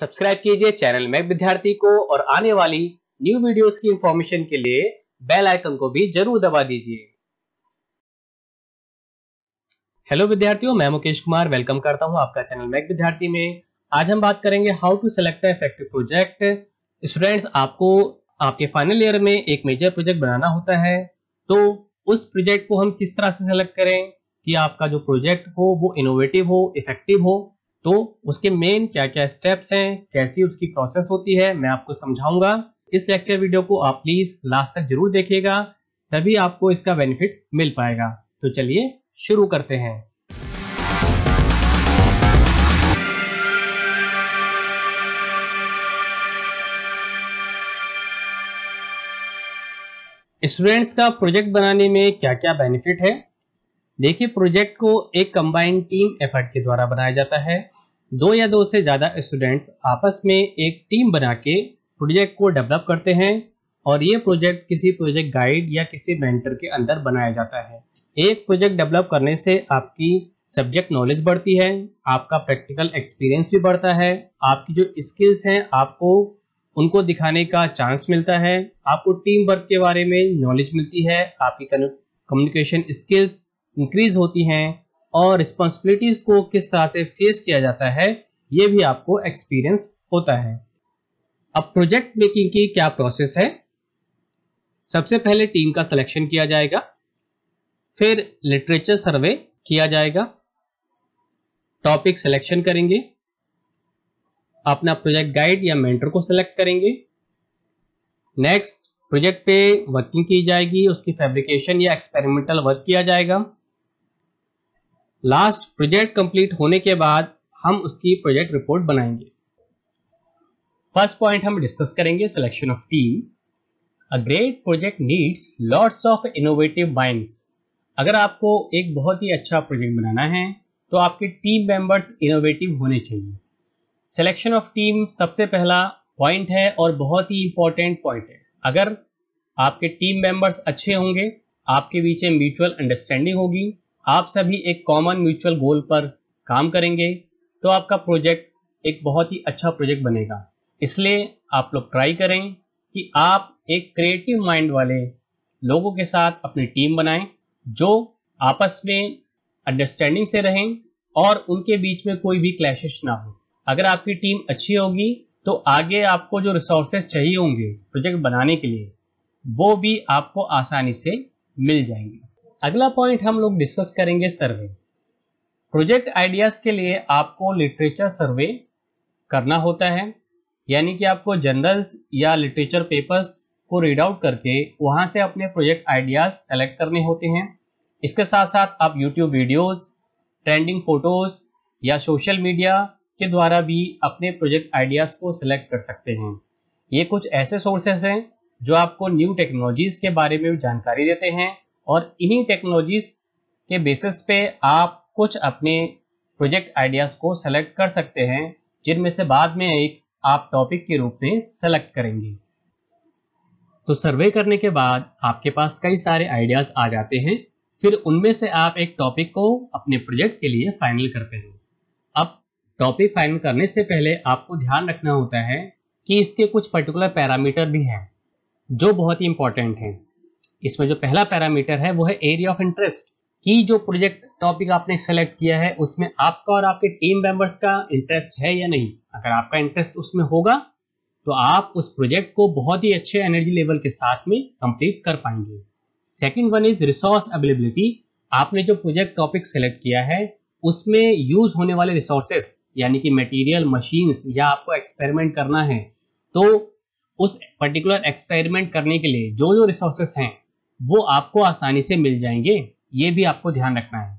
subscribe कीजिए channel Mac विद्यार्थी को और आने वाली न्यू वीडियोस की इंफॉर्मेशन के लिए बेल आइकन को भी जरूर दबा दीजिए हेलो विद्यार्थियों मैं मुकेश कुमार वेलकम करता हूं आपका चैनल मैक विद्यार्थी में आज हम बात करेंगे how to select effective project students आपको आपके फाइनल ईयर में एक मेजर प्रोजेक्ट बनाना होता है तो उस प्रोजेक्ट को हम किस तरह से सेलेक्ट करें कि आपका जो प्रोजेक्ट हो वो इनोवेटिव हो इफेक्टिव हो तो उसके मेन क्या क्या स्टेप्स हैं कैसी उसकी प्रोसेस होती है मैं आपको समझाऊंगा इस लेक्चर वीडियो को आप प्लीज लास्ट तक जरूर देखिएगा तभी आपको इसका बेनिफिट मिल पाएगा तो चलिए शुरू करते हैं स्टूडेंट्स का प्रोजेक्ट बनाने में क्या क्या बेनिफिट है देखिए प्रोजेक्ट को एक कंबाइंड टीम एफर्ट के द्वारा बनाया जाता है दो या दो से ज़्यादा स्टूडेंट्स आपस में एक टीम बना के प्रोजेक्ट को डेवलप करते हैं और ये प्रोजेक्ट किसी प्रोजेक्ट गाइड या किसी मेंटर के अंदर बनाया जाता है एक प्रोजेक्ट डेवलप करने से आपकी सब्जेक्ट नॉलेज बढ़ती है आपका प्रैक्टिकल एक्सपीरियंस भी बढ़ता है आपकी जो स्किल्स हैं आपको उनको दिखाने का चांस मिलता है आपको टीम वर्क के बारे में नॉलेज मिलती है आपकी कम्युनिकेशन स्किल्स इंक्रीज होती हैं और रिस्पॉन्सिबिलिटीज को किस तरह से फेस किया जाता है ये भी आपको एक्सपीरियंस होता है अब प्रोजेक्ट मेकिंग की क्या प्रोसेस है सबसे पहले टीम का सिलेक्शन किया जाएगा फिर लिटरेचर सर्वे किया जाएगा टॉपिक सिलेक्शन करेंगे अपना प्रोजेक्ट गाइड या मेंटर को सिलेक्ट करेंगे नेक्स्ट प्रोजेक्ट पे वर्किंग की जाएगी उसकी फैब्रिकेशन या एक्सपेरिमेंटल वर्क किया जाएगा लास्ट प्रोजेक्ट कंप्लीट होने के बाद हम उसकी प्रोजेक्ट रिपोर्ट बनाएंगे फर्स्ट पॉइंट हम डिस्कस करेंगे selection of team a great project needs lots of innovative mind अगर आपको एक बहुत ही अच्छा प्रोजेक्ट बनाना है तो आपके टीम मेंबर्स इनोवेटिव होने चाहिए सिलेक्शन ऑफ टीम सबसे पहला पॉइंट है और बहुत ही इंपॉर्टेंट पॉइंट है अगर आपके टीम मेंबर्स अच्छे होंगे आपके बीच म्यूचुअल अंडरस्टैंडिंग होगी आप सभी एक कॉमन म्यूचुअल गोल पर काम करेंगे तो आपका प्रोजेक्ट एक बहुत ही अच्छा प्रोजेक्ट बनेगा इसलिए आप लोग ट्राई करें कि आप एक क्रिएटिव माइंड वाले लोगों के साथ अपनी टीम बनाएं जो आपस में अंडरस्टैंडिंग से रहें और उनके बीच में कोई भी क्लैशेस ना हो अगर आपकी टीम अच्छी होगी तो आगे आपको जो रिसोर्सेस चाहिए होंगे प्रोजेक्ट बनाने के लिए वो भी आपको आसानी से मिल जाएंगे अगला पॉइंट हम लोग डिस्कस करेंगे सर्वे प्रोजेक्ट आइडियाज के लिए आपको लिटरेचर सर्वे करना होता है यानी कि आपको जर्नल्स या लिटरेचर पेपर्स को रीड आउट करके वहां से अपने प्रोजेक्ट आइडियाज सेलेक्ट करने होते हैं इसके साथ साथ आप यूट्यूब वीडियोस ट्रेंडिंग फोटोज या सोशल मीडिया के द्वारा भी अपने प्रोजेक्ट आइडियाज को सिलेक्ट कर सकते हैं ये कुछ ऐसे सोर्सेस हैं जो आपको न्यू टेक्नोलॉजीज के बारे में जानकारी देते हैं और इन्हीं टेक्नोलॉजीज के बेसिस पे आप कुछ अपने प्रोजेक्ट आइडियाज़ को सेलेक्ट कर सकते हैं जिनमें से बाद में एक आप टॉपिक के रूप में सेलेक्ट करेंगे तो सर्वे करने के बाद आपके पास कई सारे आइडियाज़ आ जाते हैं फिर उनमें से आप एक टॉपिक को अपने प्रोजेक्ट के लिए फाइनल करते हैं अब टॉपिक फाइनल करने से पहले आपको ध्यान रखना होता है कि इसके कुछ पर्टिकुलर पैरामीटर भी हैं जो बहुत ही इंपॉर्टेंट हैं इसमें जो पहला पैरामीटर है वो है एरिया ऑफ इंटरेस्ट कि जो प्रोजेक्ट टॉपिक आपने सेलेक्ट किया है उसमें आपका और आपके टीम मेंबर्स का इंटरेस्ट है या नहीं अगर आपका इंटरेस्ट उसमें होगा तो आप उस प्रोजेक्ट को बहुत ही अच्छे एनर्जी लेवल के साथ में कंप्लीट कर पाएंगे second one is resource availability आपने जो प्रोजेक्ट टॉपिक सेलेक्ट किया है उसमें यूज होने वाले रिसोर्सेस यानी कि मटेरियल मशीन या आपको एक्सपेरिमेंट करना है तो उस पर्टिकुलर एक्सपेरिमेंट करने के लिए जो जो रिसोर्सेस हैं वो आपको आसानी से मिल जाएंगे ये भी आपको ध्यान रखना है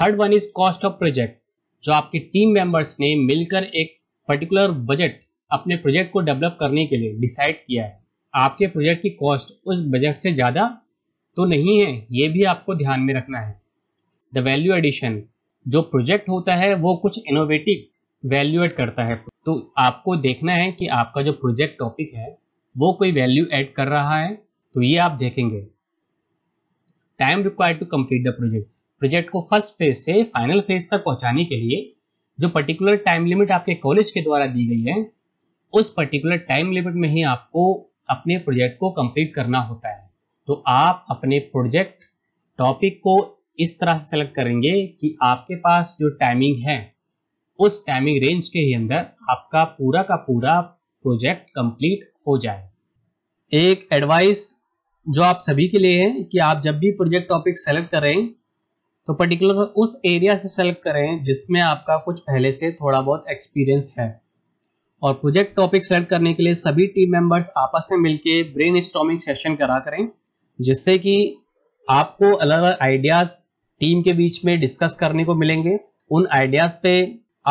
third one is cost of project जो आपके टीम मेंबर्स ने मिलकर एक पर्टिकुलर बजट अपने प्रोजेक्ट को डेवलप करने के लिए डिसाइड किया है आपके प्रोजेक्ट की कॉस्ट उस बजट से ज़्यादा तो नहीं है ये भी आपको ध्यान में रखना है द वैल्यू एडिशन जो प्रोजेक्ट होता है वो कुछ इनोवेटिव वैल्यू एड करता है तो आपको देखना है कि आपका जो प्रोजेक्ट टॉपिक है वो कोई वैल्यू एड कर रहा है तो ये आप देखेंगे time required to complete the project project को फर्स्ट फेज से फाइनल फेज तक पहुंचाने के लिए जो पर्टिकुलर टाइम लिमिट आपके कॉलेज के द्वारा दी गई है उस पर्टिकुलर टाइम लिमिट में ही आपको अपने प्रोजेक्ट को कंप्लीट करना होता है तो आप अपने प्रोजेक्ट टॉपिक को इस तरह से सेलेक्ट करेंगे कि आपके पास जो टाइमिंग है उस टाइमिंग रेंज के ही अंदर आपका पूरा का पूरा प्रोजेक्ट कंप्लीट हो जाए एक एडवाइस जो आप सभी के लिए है कि आप जब भी प्रोजेक्ट टॉपिक सेलेक्ट करें तो पर्टिकुलर उस एरिया से सेलेक्ट करें जिसमें आपका कुछ पहले से थोड़ा बहुत एक्सपीरियंस है और प्रोजेक्ट टॉपिक सेलेक्ट करने के लिए सभी टीम मेंबर्स आपस में मिलकर ब्रेन सेशन करा करें जिससे कि आपको अलग अलग आइडियाज टीम के बीच में डिस्कस करने को मिलेंगे उन आइडियाज पे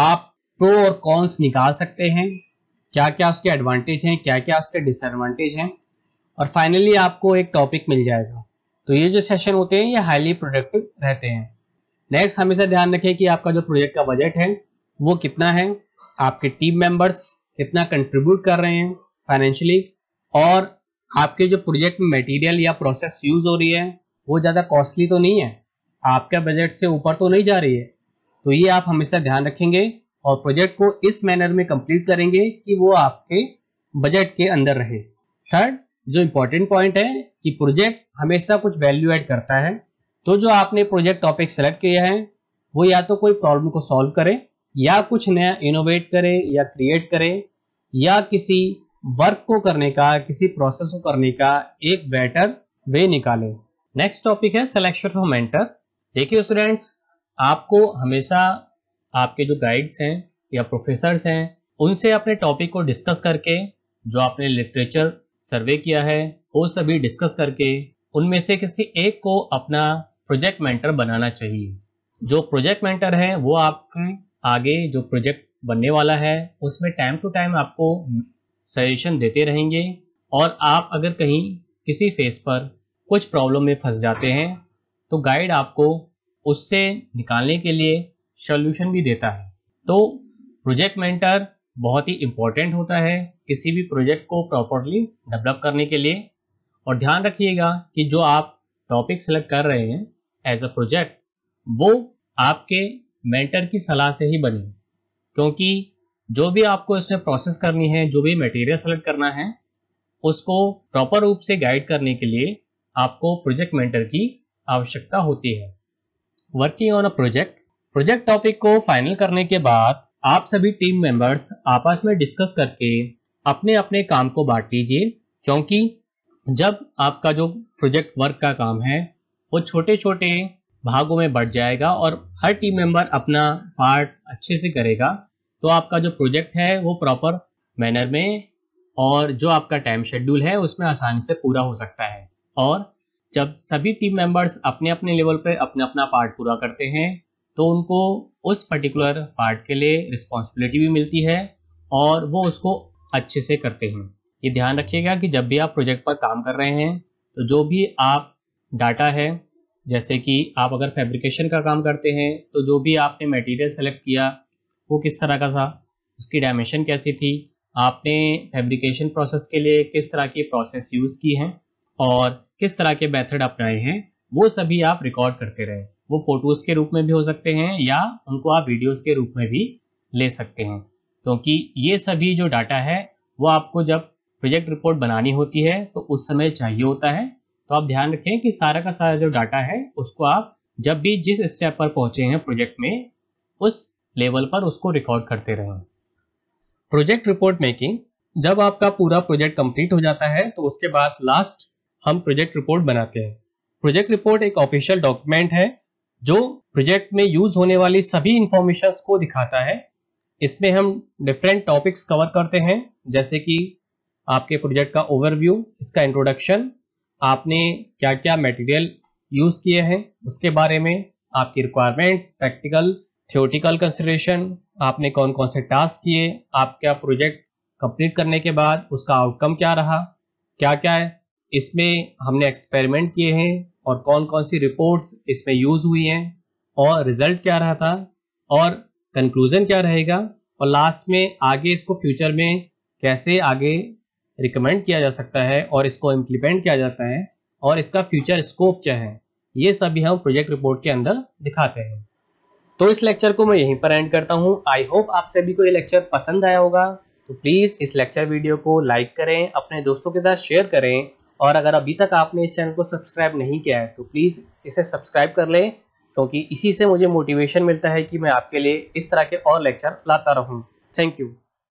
आप प्रो और कॉन्स निकाल सकते हैं क्या क्या उसके एडवांटेज हैं क्या क्या उसके डिसएडवांटेज हैं और फाइनली आपको एक टॉपिक मिल जाएगा तो ये जो सेशन होते हैं ये हाईली प्रोडक्टिव रहते हैं नेक्स्ट हमेशा ध्यान रखें कि आपका जो प्रोजेक्ट का बजट है वो कितना है आपके टीम मेंबर्स कितना कंट्रीब्यूट कर रहे हैं फाइनेंशियली और आपके जो प्रोजेक्ट में मटेरियल या प्रोसेस यूज हो रही है वो ज़्यादा कॉस्टली तो नहीं है आपके बजट से ऊपर तो नहीं जा रही है तो ये आप हमेशा ध्यान रखेंगे और प्रोजेक्ट को इस मैनर में कंप्लीट करेंगे कि वो आपके बजट के अंदर रहे थर्ड जो इम्पोर्टेंट पॉइंट है कि प्रोजेक्ट हमेशा कुछ वैल्यू एड करता है तो जो आपने प्रोजेक्ट टॉपिक सेलेक्ट किया है वो या तो कोई प्रॉब्लम को सॉल्व करे या कुछ नया इनोवेट करे या क्रिएट करे या किसी वर्क को करने का किसी प्रोसेस को करने का एक बेटर वे निकाले नेक्स्ट टॉपिक है सिलेक्शन फॉर मेंटर देखिए स्टूडेंट्स आपको हमेशा आपके जो गाइड्स हैं या प्रोफेसर हैं उनसे अपने टॉपिक को डिस्कस करके जो आपने लिटरेचर सर्वे किया है वो सभी डिस्कस करके उनमें से किसी एक को अपना प्रोजेक्ट मेंटर बनाना चाहिए जो प्रोजेक्ट मेंटर है वो आपके आगे जो प्रोजेक्ट बनने वाला है उसमें टाइम टू टाइम आपको सजेशन देते रहेंगे और आप अगर कहीं किसी फेस पर कुछ प्रॉब्लम में फंस जाते हैं तो गाइड आपको उससे निकालने के लिए सोल्यूशन भी देता है तो प्रोजेक्ट मेंटर बहुत ही इम्पोर्टेंट होता है किसी भी प्रोजेक्ट को प्रॉपरली डेवलप करने के लिए और ध्यान रखिएगा कि जो आप टॉपिक सेलेक्ट कर रहे हैं एज अ प्रोजेक्ट वो आपके मेंटर की सलाह से ही बने क्योंकि जो भी आपको इसमें प्रोसेस करनी है जो भी मटेरियल सेलेक्ट करना है उसको प्रॉपर रूप से गाइड करने के लिए आपको प्रोजेक्ट मेंटर की आवश्यकता होती है working on a project project topic को फाइनल करने के बाद आप सभी टीम मेंबर्स आपस में डिस्कस करके अपने अपने काम को बांट लीजिए क्योंकि जब आपका जो प्रोजेक्ट वर्क का काम है वो छोटे छोटे भागों में बढ़ जाएगा और हर टीम मेंबर अपना पार्ट अच्छे से करेगा तो आपका जो प्रोजेक्ट है वो प्रॉपर मैनर में और जो आपका टाइम शेड्यूल है उसमें आसानी से पूरा हो सकता है और जब सभी टीम मेंबर्स अपने अपने लेवल पर अपना अपना पार्ट पूरा करते हैं तो उनको उस पर्टिकुलर पार्ट के लिए रिस्पॉन्सिबिलिटी भी मिलती है और वो उसको अच्छे से करते हैं ये ध्यान रखिएगा कि जब भी आप प्रोजेक्ट पर काम कर रहे हैं तो जो भी आप डाटा है जैसे कि आप अगर फैब्रिकेशन का काम करते हैं तो जो भी आपने मटेरियल सेलेक्ट किया वो किस तरह का था उसकी डायमेंशन कैसी थी आपने फैब्रिकेशन प्रोसेस के लिए किस तरह की प्रोसेस यूज़ की हैं और किस तरह के मेथड अपनाए हैं वो सभी आप रिकॉर्ड करते रहें वो फोटोज के रूप में भी हो सकते हैं या उनको आप वीडियोस के रूप में भी ले सकते हैं क्योंकि ये सभी जो डाटा है वो आपको जब प्रोजेक्ट रिपोर्ट बनानी होती है तो उस समय चाहिए होता है तो आप ध्यान रखें कि सारा का सारा जो डाटा है उसको आप जब भी जिस स्टेप पर पहुंचे हैं प्रोजेक्ट में उस लेवल पर उसको रिकॉर्ड करते रहें प्रोजेक्ट रिपोर्ट मेकिंग जब आपका पूरा प्रोजेक्ट कंप्लीट हो जाता है तो उसके बाद लास्ट हम प्रोजेक्ट रिपोर्ट बनाते हैं प्रोजेक्ट रिपोर्ट एक ऑफिशियल डॉक्यूमेंट है जो प्रोजेक्ट में यूज होने वाली सभी इंफॉर्मेशन को दिखाता है इसमें हम डिफरेंट टॉपिक्स कवर करते हैं जैसे कि आपके प्रोजेक्ट का ओवरव्यू इसका इंट्रोडक्शन आपने क्या क्या मटेरियल यूज किए हैं उसके बारे में आपकी रिक्वायरमेंट्स प्रैक्टिकल थियोटिकल कंसिडरेशन आपने कौन कौन से टास्क किए आपका प्रोजेक्ट कंप्लीट करने के बाद उसका आउटकम क्या रहा क्या क्या है इसमें हमने एक्सपेरिमेंट किए हैं और कौन कौन सी रिपोर्ट्स इसमें यूज हुई हैं और रिजल्ट क्या रहा था और कंक्लूजन क्या रहेगा और लास्ट में आगे इसको फ्यूचर में कैसे आगे रिकमेंड किया जा सकता है और इसको इम्प्लीमेंट किया जाता है और इसका फ्यूचर स्कोप क्या है ये सभी हम प्रोजेक्ट रिपोर्ट के अंदर दिखाते हैं तो इस लेक्चर को मैं यहीं पर एंड करता हूँ आई होप आप सभी को ये लेक्चर पसंद आया होगा तो प्लीज़ इस लेक्चर वीडियो को लाइक करें अपने दोस्तों के साथ शेयर करें और अगर अभी तक आपने इस चैनल को सब्सक्राइब नहीं किया है तो प्लीज़ इसे सब्सक्राइब कर लें क्योंकि इसी से मुझे मोटिवेशन मिलता है कि मैं आपके लिए इस तरह के और लेक्चर लाता रहूं थैंक यू